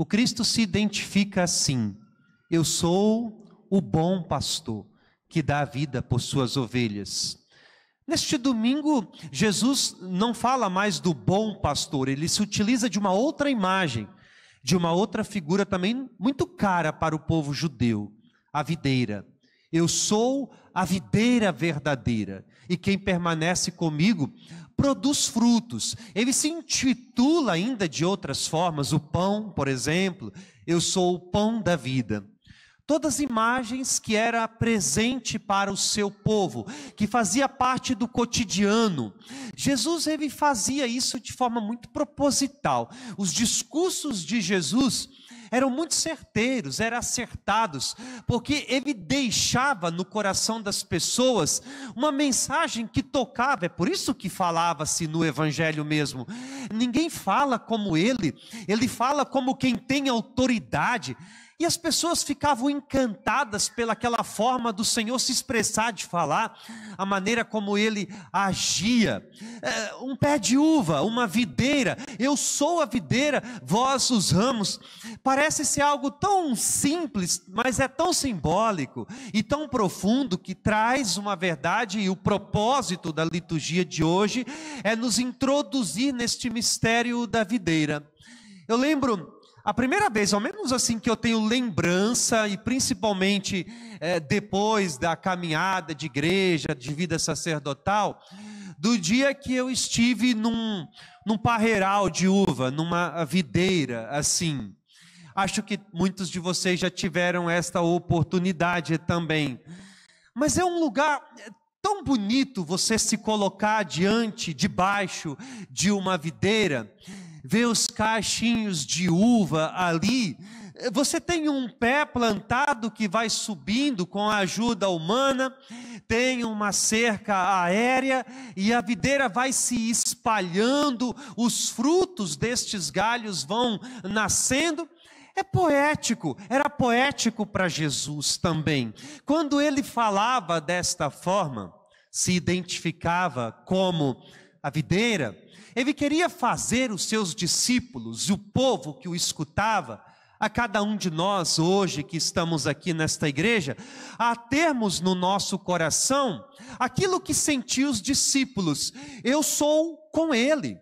O Cristo se identifica assim: Eu sou o bom pastor que dá vida por suas ovelhas. Neste domingo, Jesus não fala mais do bom pastor, ele se utiliza de uma outra imagem, de uma outra figura também muito cara para o povo judeu, a videira. Eu sou a videira verdadeira, e quem permanece comigo, produz frutos. Ele se intitula ainda de outras formas, o pão, por exemplo, eu sou o pão da vida. Todas as imagens que era presente para o seu povo, que fazia parte do cotidiano. Jesus ele fazia isso de forma muito proposital. Os discursos de Jesus eram muito certeiros, eram acertados, porque ele deixava no coração das pessoas uma mensagem que tocava, é por isso que falava-se no Evangelho mesmo. Ninguém fala como ele, ele fala como quem tem autoridade. E as pessoas ficavam encantadas pelaquela forma do Senhor se expressar, de falar, a maneira como ele agia. É, um pé de uva, uma videira, eu sou a videira, vós os ramos. Parece ser algo tão simples, mas é tão simbólico e tão profundo que traz uma verdade e o propósito da liturgia de hoje é nos introduzir neste mistério da videira. Eu lembro a primeira vez, ao menos assim que eu tenho lembrança, e principalmente é, depois da caminhada de igreja, de vida sacerdotal, do dia que eu estive num, num parreiral de uva, numa videira, assim. Acho que muitos de vocês já tiveram esta oportunidade também. Mas é um lugar eh, tão bonito você se colocar diante, debaixo de uma videira vê os cachinhos de uva ali, você tem um pé plantado que vai subindo com a ajuda humana, tem uma cerca aérea e a videira vai se espalhando, os frutos destes galhos vão nascendo. É poético, era poético para Jesus também. Quando ele falava desta forma, se identificava como a videira, ele queria fazer os seus discípulos e o povo que o escutava, a cada um de nós hoje que estamos aqui nesta igreja, a termos no nosso coração aquilo que sentiu os discípulos. Eu sou com ele.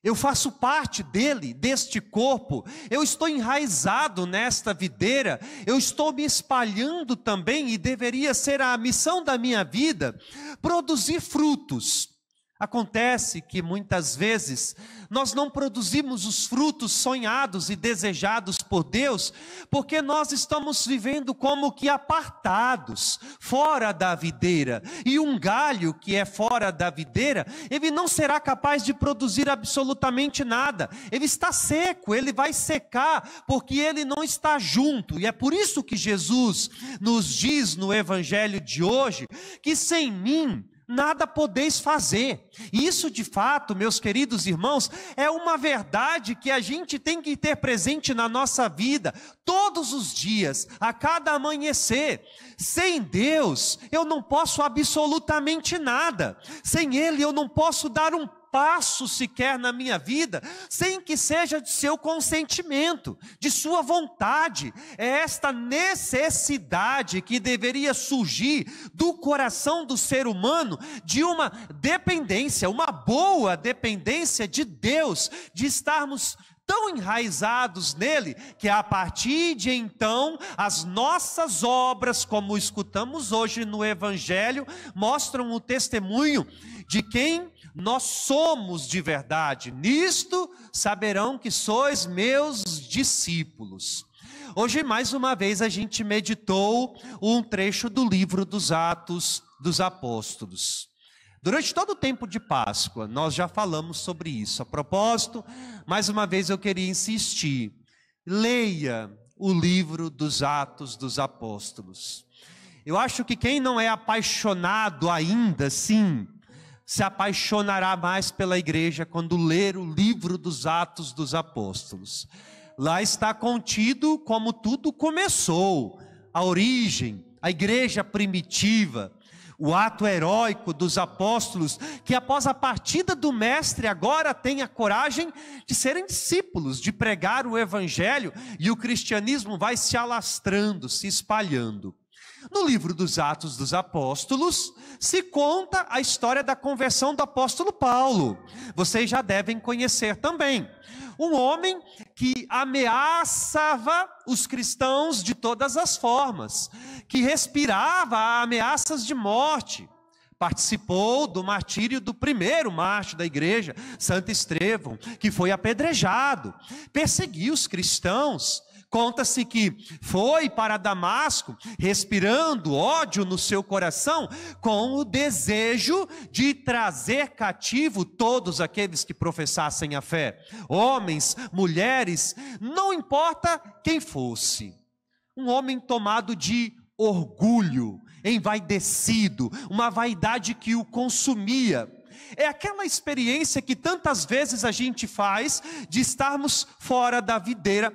Eu faço parte dele, deste corpo. Eu estou enraizado nesta videira. Eu estou me espalhando também e deveria ser a missão da minha vida produzir frutos Acontece que muitas vezes nós não produzimos os frutos sonhados e desejados por Deus, porque nós estamos vivendo como que apartados, fora da videira. E um galho que é fora da videira, ele não será capaz de produzir absolutamente nada. Ele está seco, ele vai secar, porque ele não está junto. E é por isso que Jesus nos diz no evangelho de hoje que sem mim nada podeis fazer. Isso, de fato, meus queridos irmãos, é uma verdade que a gente tem que ter presente na nossa vida, todos os dias, a cada amanhecer. Sem Deus, eu não posso absolutamente nada. Sem Ele, eu não posso dar um passo sequer na minha vida sem que seja de seu consentimento, de sua vontade. É esta necessidade que deveria surgir do coração do ser humano de uma dependência, uma boa dependência de Deus, de estarmos tão enraizados nele que a partir de então as nossas obras, como escutamos hoje no Evangelho, mostram o testemunho de quem nós somos de verdade, nisto saberão que sois meus discípulos. Hoje, mais uma vez, a gente meditou um trecho do livro dos Atos dos Apóstolos. Durante todo o tempo de Páscoa, nós já falamos sobre isso. A propósito, mais uma vez eu queria insistir: leia o livro dos Atos dos Apóstolos. Eu acho que quem não é apaixonado ainda, sim, se apaixonará mais pela igreja quando ler o livro dos Atos dos Apóstolos. Lá está contido como tudo começou, a origem, a igreja primitiva, o ato heróico dos apóstolos, que após a partida do Mestre agora tem a coragem de serem discípulos, de pregar o Evangelho, e o cristianismo vai se alastrando, se espalhando. No livro dos Atos dos Apóstolos, se conta a história da conversão do apóstolo Paulo. Vocês já devem conhecer também. Um homem que ameaçava os cristãos de todas as formas, que respirava ameaças de morte. Participou do martírio do primeiro mártir da igreja, Santo Estevão, que foi apedrejado. Perseguiu os cristãos Conta-se que foi para Damasco, respirando ódio no seu coração, com o desejo de trazer cativo todos aqueles que professassem a fé, homens, mulheres, não importa quem fosse. Um homem tomado de orgulho, envaidecido, uma vaidade que o consumia. É aquela experiência que tantas vezes a gente faz de estarmos fora da videira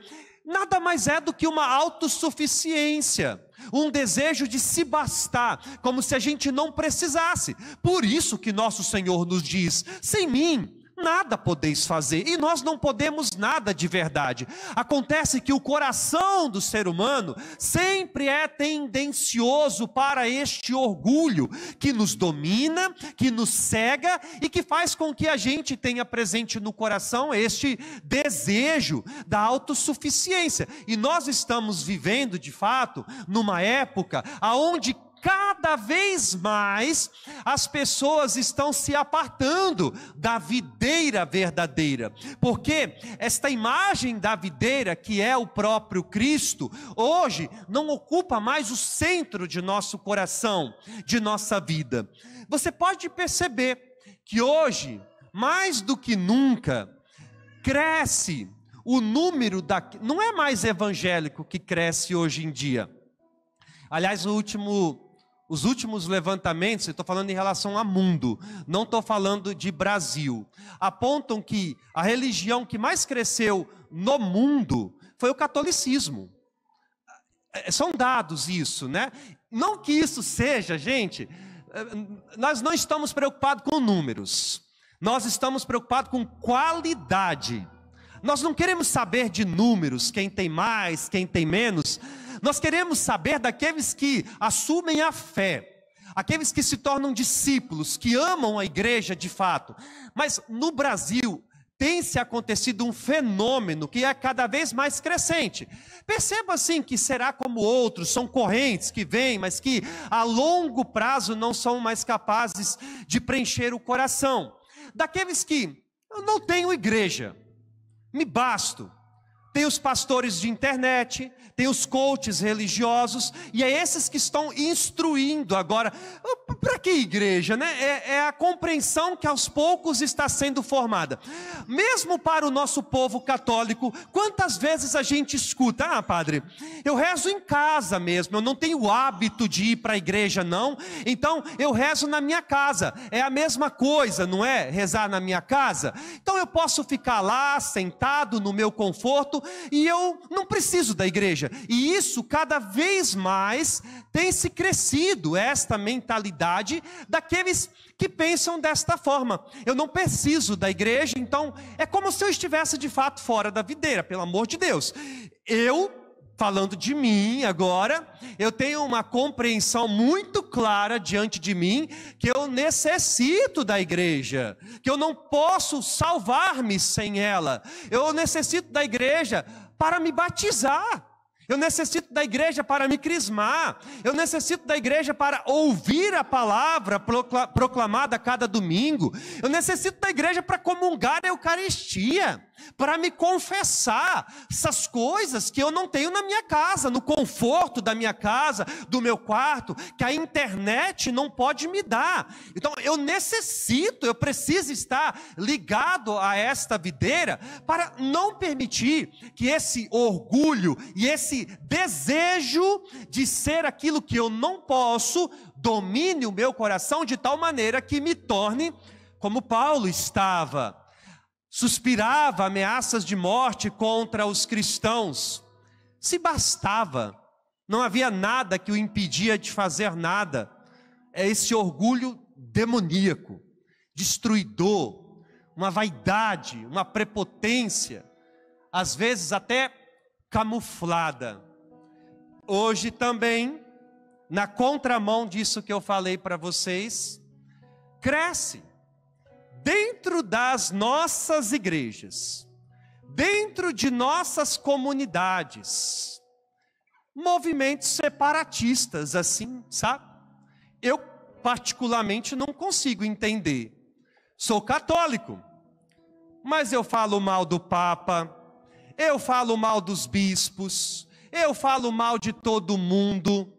nada mais é do que uma autossuficiência, um desejo de se bastar, como se a gente não precisasse. Por isso que nosso Senhor nos diz: sem mim nada podeis fazer, e nós não podemos nada de verdade. Acontece que o coração do ser humano sempre é tendencioso para este orgulho que nos domina, que nos cega e que faz com que a gente tenha presente no coração este desejo da autossuficiência. E nós estamos vivendo, de fato, numa época aonde cada vez mais as pessoas estão se apartando da videira verdadeira, porque esta imagem da videira, que é o próprio Cristo, hoje não ocupa mais o centro de nosso coração, de nossa vida. Você pode perceber que hoje, mais do que nunca, cresce o número da. Não é mais evangélico que cresce hoje em dia. Aliás, o último os últimos levantamentos, eu estou falando em relação a mundo, não estou falando de Brasil, apontam que a religião que mais cresceu no mundo foi o catolicismo. É, é, são dados isso, né? Não que isso seja, gente, eh, nós não estamos preocupados com números, nós estamos preocupados com qualidade. Nós não queremos saber de números, quem tem mais, quem tem menos nós queremos saber daqueles que assumem a fé, aqueles que se tornam discípulos, que amam a igreja de fato. Mas no Brasil tem se acontecido um fenômeno que é cada vez mais crescente. Perceba assim que será como outros, são correntes que vêm, mas que a longo prazo não são mais capazes de preencher o coração. Daqueles que eu não tenho igreja, me basto, tem os pastores de internet, tem os coaches religiosos, e é esses que estão instruindo agora. Para que igreja, né? É, é, a compreensão que aos poucos está sendo formada. Mesmo para o nosso povo católico, quantas vezes a gente escuta: ah, padre, eu rezo em casa mesmo, eu não tenho o hábito de ir para a igreja, não, então eu rezo na minha casa. É a mesma coisa, não é? Rezar na minha casa. Então eu posso ficar lá, sentado no meu conforto, e eu não preciso da igreja. E isso cada vez mais tem se crescido, esta mentalidade daqueles que pensam desta forma. Eu não preciso da igreja, então é como se eu estivesse de fato fora da videira, pelo amor de Deus. Eu falando de mim agora, eu tenho uma compreensão muito clara diante de mim que eu necessito da igreja, que eu não posso salvar-me sem ela. Eu necessito da igreja para me batizar. Eu necessito da igreja para me crismar. Eu necessito da igreja para ouvir a palavra proclamada cada domingo. Eu necessito da igreja para comungar a Eucaristia, para me confessar essas coisas que eu não tenho na minha casa, no conforto da minha casa, do meu quarto, que a internet não pode me dar. Então eu necessito, eu preciso estar ligado a esta videira para não permitir que esse orgulho e esse esse desejo de ser aquilo que eu não posso domine o meu coração de tal maneira que me torne como Paulo estava. Suspirava ameaças de morte contra os cristãos. Se bastava, não havia nada que o impedia de fazer nada. É esse orgulho demoníaco, destruidor, uma vaidade, uma prepotência, às vezes até camuflada. Hoje também, na contramão disso que eu falei para vocês, cresce dentro das nossas igrejas, dentro de nossas comunidades, movimentos separatistas, assim, sabe? Eu, particularmente, não consigo entender. Sou católico, mas eu falo mal do Papa, eu falo mal dos bispos, eu falo mal de todo mundo.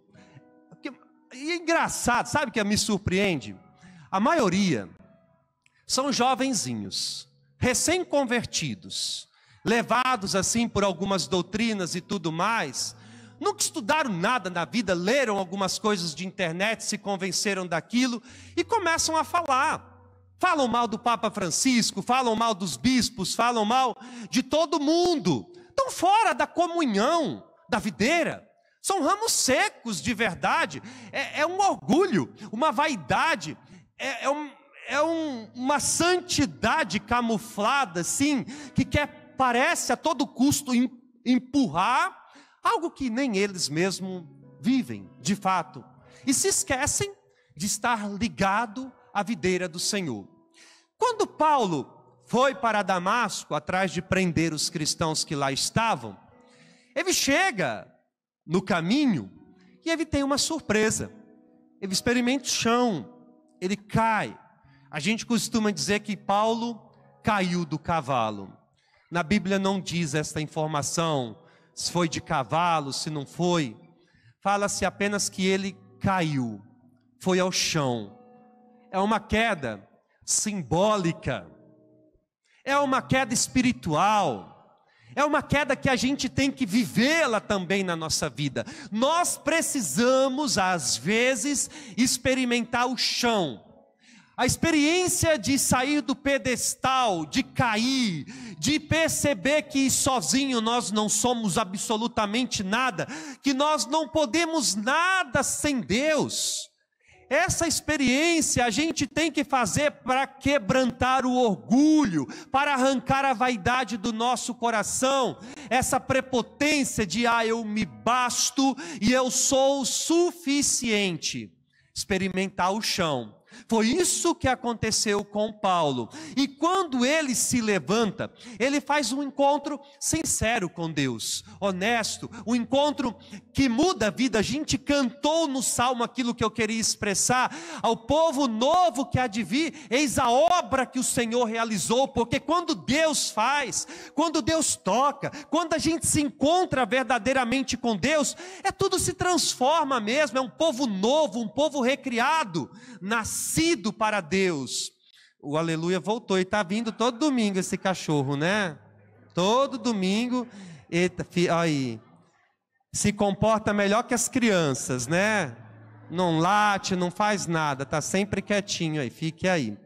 E é engraçado, sabe o que me surpreende? A maioria são jovenzinhos, recém-convertidos, levados assim por algumas doutrinas e tudo mais, nunca estudaram nada na vida, leram algumas coisas de internet, se convenceram daquilo e começam a falar. Falam mal do Papa Francisco, falam mal dos bispos, falam mal de todo mundo. Estão fora da comunhão da videira. São ramos secos de verdade. É, é um orgulho, uma vaidade, é, é, um, é um, uma santidade camuflada, sim, que quer, parece a todo custo em, empurrar algo que nem eles mesmos vivem, de fato. E se esquecem de estar ligado à videira do Senhor. Quando Paulo foi para Damasco atrás de prender os cristãos que lá estavam, ele chega no caminho e ele tem uma surpresa. Ele experimenta o chão, ele cai. A gente costuma dizer que Paulo caiu do cavalo. Na Bíblia não diz esta informação, se foi de cavalo, se não foi. Fala-se apenas que ele caiu, foi ao chão. É uma queda simbólica, é uma queda espiritual. É uma queda que a gente tem que vivê-la também na nossa vida. Nós precisamos, às vezes, experimentar o chão. A experiência de sair do pedestal, de cair, de perceber que sozinho nós não somos absolutamente nada, que nós não podemos nada sem Deus. Essa experiência a gente tem que fazer para quebrantar o orgulho, para arrancar a vaidade do nosso coração, essa prepotência de ah, eu me basto e eu sou o suficiente. Experimentar o chão foi isso que aconteceu com Paulo. E quando ele se levanta, ele faz um encontro sincero com Deus, honesto, um encontro que muda a vida. A gente cantou no salmo aquilo que eu queria expressar ao povo novo que há de vir, eis a obra que o Senhor realizou, porque quando Deus faz, quando Deus toca, quando a gente se encontra verdadeiramente com Deus, é tudo se transforma mesmo, é um povo novo, um povo recriado, nascido sido para Deus. O aleluia voltou e está vindo todo domingo esse cachorro, né? Todo domingo. Eita, fi, aí. Se comporta melhor que as crianças, né? Não late, não faz nada, tá sempre quietinho aí, fique aí. O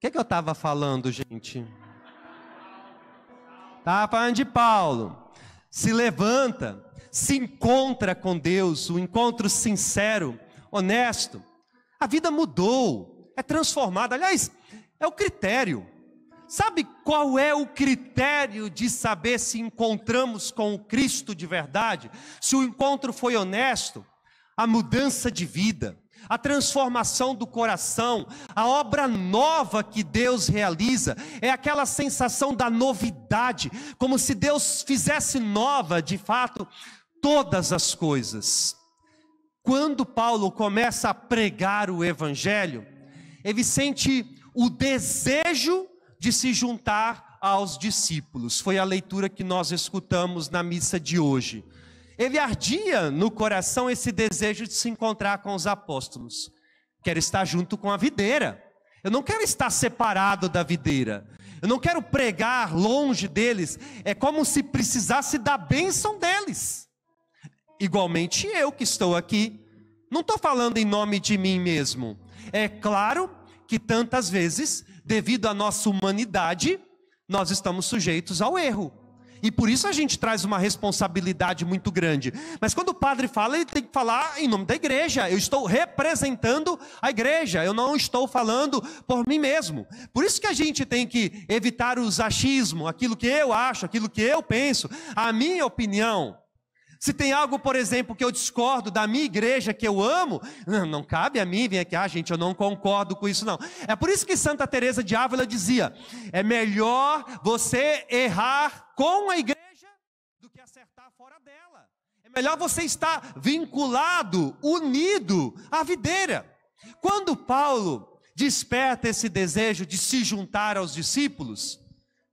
que, que eu estava falando, gente? Estava falando de Paulo. Se levanta, se encontra com Deus, o um encontro sincero, honesto. A vida mudou, é transformada. Aliás, é o critério. Sabe qual é o critério de saber se encontramos com o Cristo de verdade? Se o encontro foi honesto? A mudança de vida, a transformação do coração, a obra nova que Deus realiza, é aquela sensação da novidade, como se Deus fizesse nova, de fato, todas as coisas quando Paulo começa a pregar o evangelho, ele sente o desejo de se juntar aos discípulos. Foi a leitura que nós escutamos na missa de hoje. Ele ardia no coração esse desejo de se encontrar com os apóstolos. Quero estar junto com a videira. Eu não quero estar separado da videira. Eu não quero pregar longe deles. É como se precisasse da bênção deles igualmente eu que estou aqui. Não estou falando em nome de mim mesmo. É claro que tantas vezes, devido à nossa humanidade, nós estamos sujeitos ao erro. E por isso a gente traz uma responsabilidade muito grande. Mas quando o padre fala, ele tem que falar em nome da igreja. Eu estou representando a igreja, eu não estou falando por mim mesmo. Por isso que a gente tem que evitar os achismos, aquilo que eu acho, aquilo que eu penso, a minha opinião. Se tem algo, por exemplo, que eu discordo da minha igreja que eu amo, não, não cabe a mim vir aqui, ah, gente, eu não concordo com isso, não. É por isso que Santa Teresa de Ávila dizia: é melhor você errar com a igreja do que acertar fora dela. É melhor você estar vinculado, unido à videira. Quando Paulo desperta esse desejo de se juntar aos discípulos,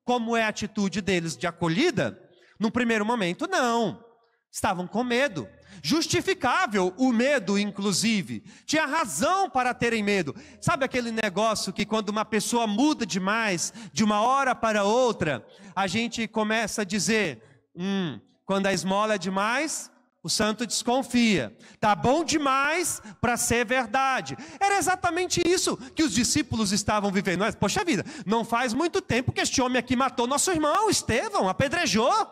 como é a atitude deles de acolhida? No primeiro momento, não. Estavam com medo. Justificável o medo, inclusive. Tinha razão para terem medo. Sabe aquele negócio que quando uma pessoa muda demais, de uma hora para outra, a gente começa a dizer: hum, quando a esmola é demais, o santo desconfia. Tá bom demais para ser verdade. Era exatamente isso que os discípulos estavam vivendo. poxa vida, não faz muito tempo que este homem aqui matou nosso irmão, Estevão, apedrejou.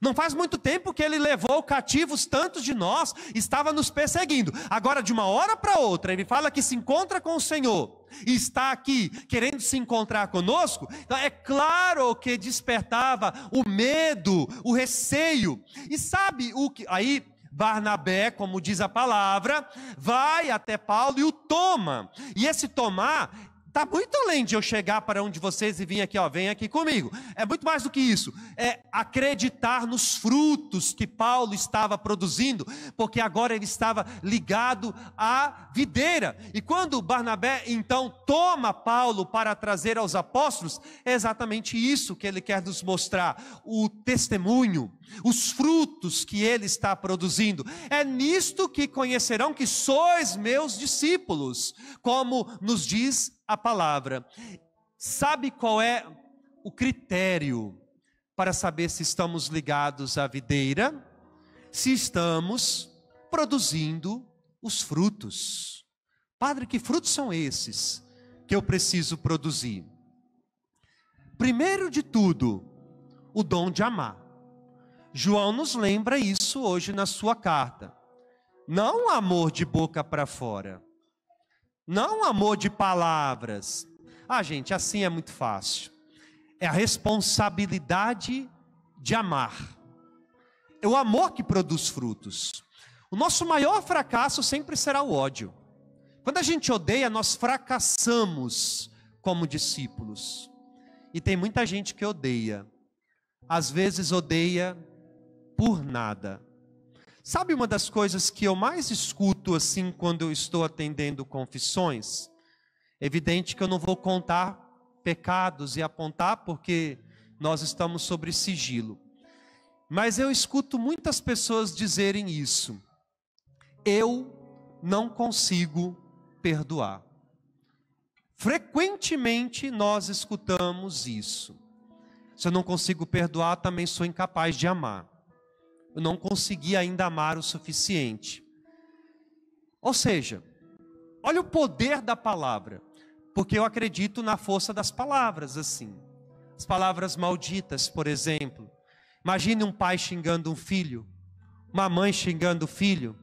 Não faz muito tempo que ele levou cativos tantos de nós, estava nos perseguindo. Agora, de uma hora para outra, ele fala que se encontra com o Senhor e está aqui querendo se encontrar conosco. Então, é claro que despertava o medo, o receio. E sabe o que. Aí, Barnabé, como diz a palavra, vai até Paulo e o toma. E esse tomar está muito além de eu chegar para um de vocês e vir aqui, ó, vem aqui comigo. É muito mais do que isso. É acreditar nos frutos que Paulo estava produzindo, porque agora ele estava ligado à videira. E quando Barnabé então toma Paulo para trazer aos apóstolos, é exatamente isso que ele quer nos mostrar: o testemunho, os frutos que ele está produzindo. É nisto que conhecerão que sois meus discípulos, como nos diz a palavra. Sabe qual é o critério para saber se estamos ligados à videira, se estamos produzindo os frutos. Padre, que frutos são esses que eu preciso produzir? Primeiro de tudo, o dom de amar. João nos lembra isso hoje na sua carta. Não amor de boca para fora. Não amor de palavras. Ah, gente, assim é muito fácil é a responsabilidade de amar. É o amor que produz frutos. O nosso maior fracasso sempre será o ódio. Quando a gente odeia, nós fracassamos como discípulos. E tem muita gente que odeia. Às vezes odeia por nada. Sabe uma das coisas que eu mais escuto assim quando eu estou atendendo confissões? Evidente que eu não vou contar pecados e apontar, porque nós estamos sobre sigilo. Mas eu escuto muitas pessoas dizerem isso. Eu não consigo perdoar. Frequentemente nós escutamos isso. Se eu não consigo perdoar, também sou incapaz de amar. Eu não consegui ainda amar o suficiente. Ou seja, olha o poder da palavra porque eu acredito na força das palavras, assim. As palavras malditas, por exemplo. Imagine um pai xingando um filho, uma mãe xingando o filho,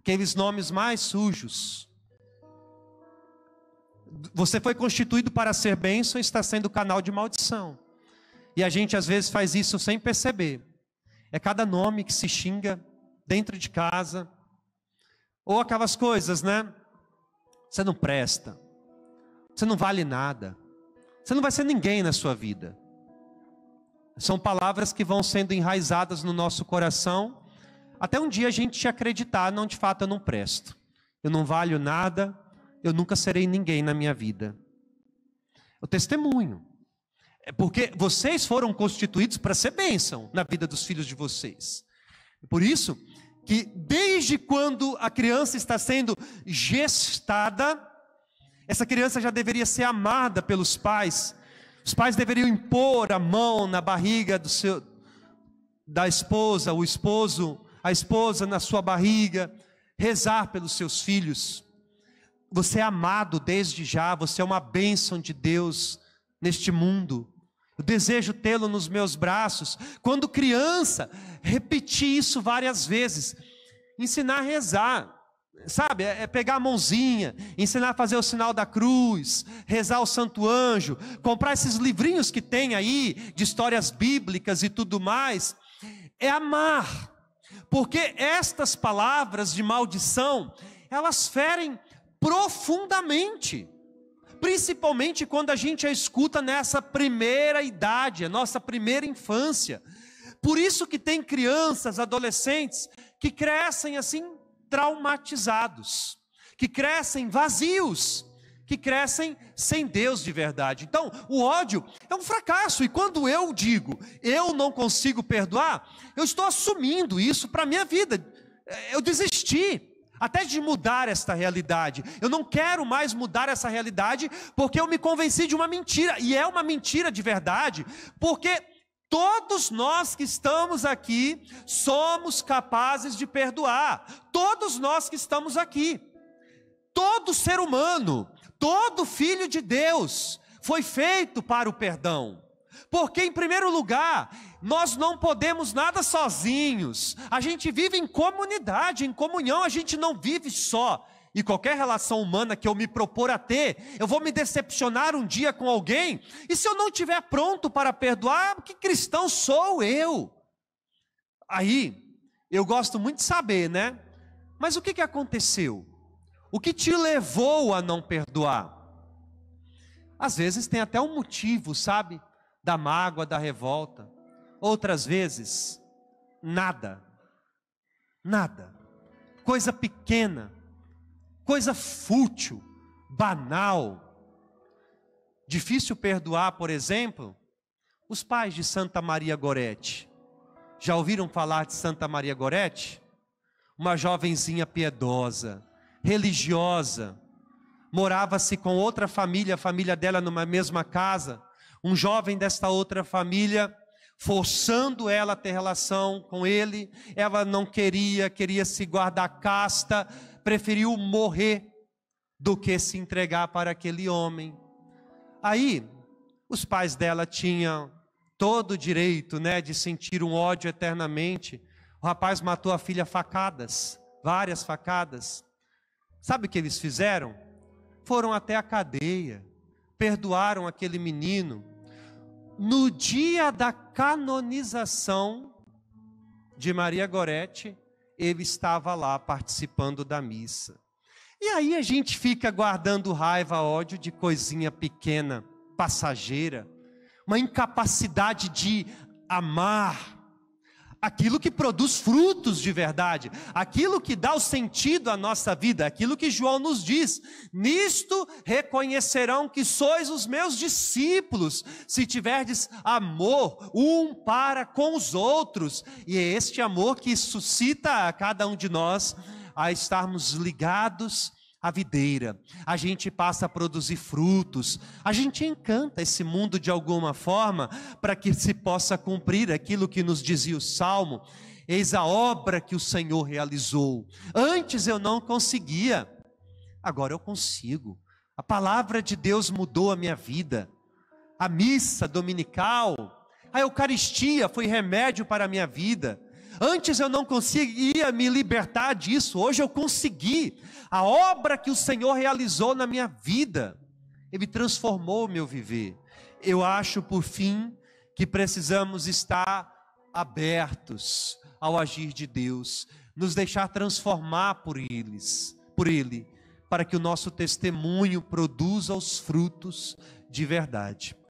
aqueles nomes mais sujos. Você foi constituído para ser bênção e está sendo canal de maldição. E a gente às vezes faz isso sem perceber. É cada nome que se xinga dentro de casa. Ou aquelas coisas, né? Você não presta. Você não vale nada. Você não vai ser ninguém na sua vida. São palavras que vão sendo enraizadas no nosso coração, até um dia a gente te acreditar, não, de fato eu não presto. Eu não valho nada, eu nunca serei ninguém na minha vida. É o testemunho. É porque vocês foram constituídos para ser bênção na vida dos filhos de vocês. É por isso que desde quando a criança está sendo gestada, essa criança já deveria ser amada pelos pais. Os pais deveriam impor a mão na barriga do seu, da esposa, o esposo, a esposa na sua barriga, rezar pelos seus filhos. Você é amado desde já, você é uma bênção de Deus neste mundo. Eu desejo tê-lo nos meus braços. Quando criança, Repetir isso várias vezes. Ensinar a rezar. Sabe, é, é pegar a mãozinha, ensinar a fazer o sinal da cruz, rezar o santo anjo, comprar esses livrinhos que tem aí, de histórias bíblicas e tudo mais, é amar, porque estas palavras de maldição, elas ferem profundamente, principalmente quando a gente a escuta nessa primeira idade, a nossa primeira infância. Por isso que tem crianças, adolescentes, que crescem assim traumatizados, que crescem vazios, que crescem sem Deus de verdade. Então, o ódio é um fracasso, e quando eu digo eu não consigo perdoar, eu estou assumindo isso para a minha vida. Eu desisti até de mudar esta realidade. Eu não quero mais mudar essa realidade porque eu me convenci de uma mentira, e é uma mentira de verdade, porque Todos nós que estamos aqui somos capazes de perdoar. Todos nós que estamos aqui. Todo ser humano, todo filho de Deus foi feito para o perdão. Porque, em primeiro lugar, nós não podemos nada sozinhos. A gente vive em comunidade, em comunhão, a gente não vive só e qualquer relação humana que eu me propor a ter, eu vou me decepcionar um dia com alguém, e se eu não estiver pronto para perdoar, que cristão sou eu? Aí, eu gosto muito de saber, né? Mas o que, que aconteceu? O que te levou a não perdoar? Às vezes tem até um motivo, sabe? Da mágoa, da revolta. Outras vezes, nada. Nada. Coisa pequena coisa fútil, banal. Difícil perdoar, por exemplo, os pais de Santa Maria Gorete. Já ouviram falar de Santa Maria Gorete? Uma jovenzinha piedosa, religiosa, morava-se com outra família, a família dela numa mesma casa. Um jovem desta outra família forçando ela a ter relação com ele, ela não queria, queria se guardar casta, preferiu morrer do que se entregar para aquele homem. Aí, os pais dela tinham todo o direito, né, de sentir um ódio eternamente. O rapaz matou a filha facadas, várias facadas. Sabe o que eles fizeram? Foram até a cadeia, perdoaram aquele menino. No dia da canonização de Maria Gorete, ele estava lá participando da missa. E aí a gente fica guardando raiva, ódio de coisinha pequena, passageira, uma incapacidade de amar, aquilo que produz frutos de verdade, aquilo que dá o sentido à nossa vida, aquilo que João nos diz. Nisto reconhecerão que sois os meus discípulos, se tiverdes amor um para com os outros. E é este amor que suscita a cada um de nós a estarmos ligados a videira, a gente passa a produzir frutos, a gente encanta esse mundo de alguma forma para que se possa cumprir aquilo que nos dizia o Salmo: eis a obra que o Senhor realizou. Antes eu não conseguia, agora eu consigo. A palavra de Deus mudou a minha vida. A missa dominical, a Eucaristia foi remédio para a minha vida. Antes eu não conseguia me libertar disso, hoje eu consegui. A obra que o Senhor realizou na minha vida, Ele transformou o meu viver. Eu acho, por fim, que precisamos estar abertos ao agir de Deus, nos deixar transformar por eles, por Ele, para que o nosso testemunho produza os frutos de verdade.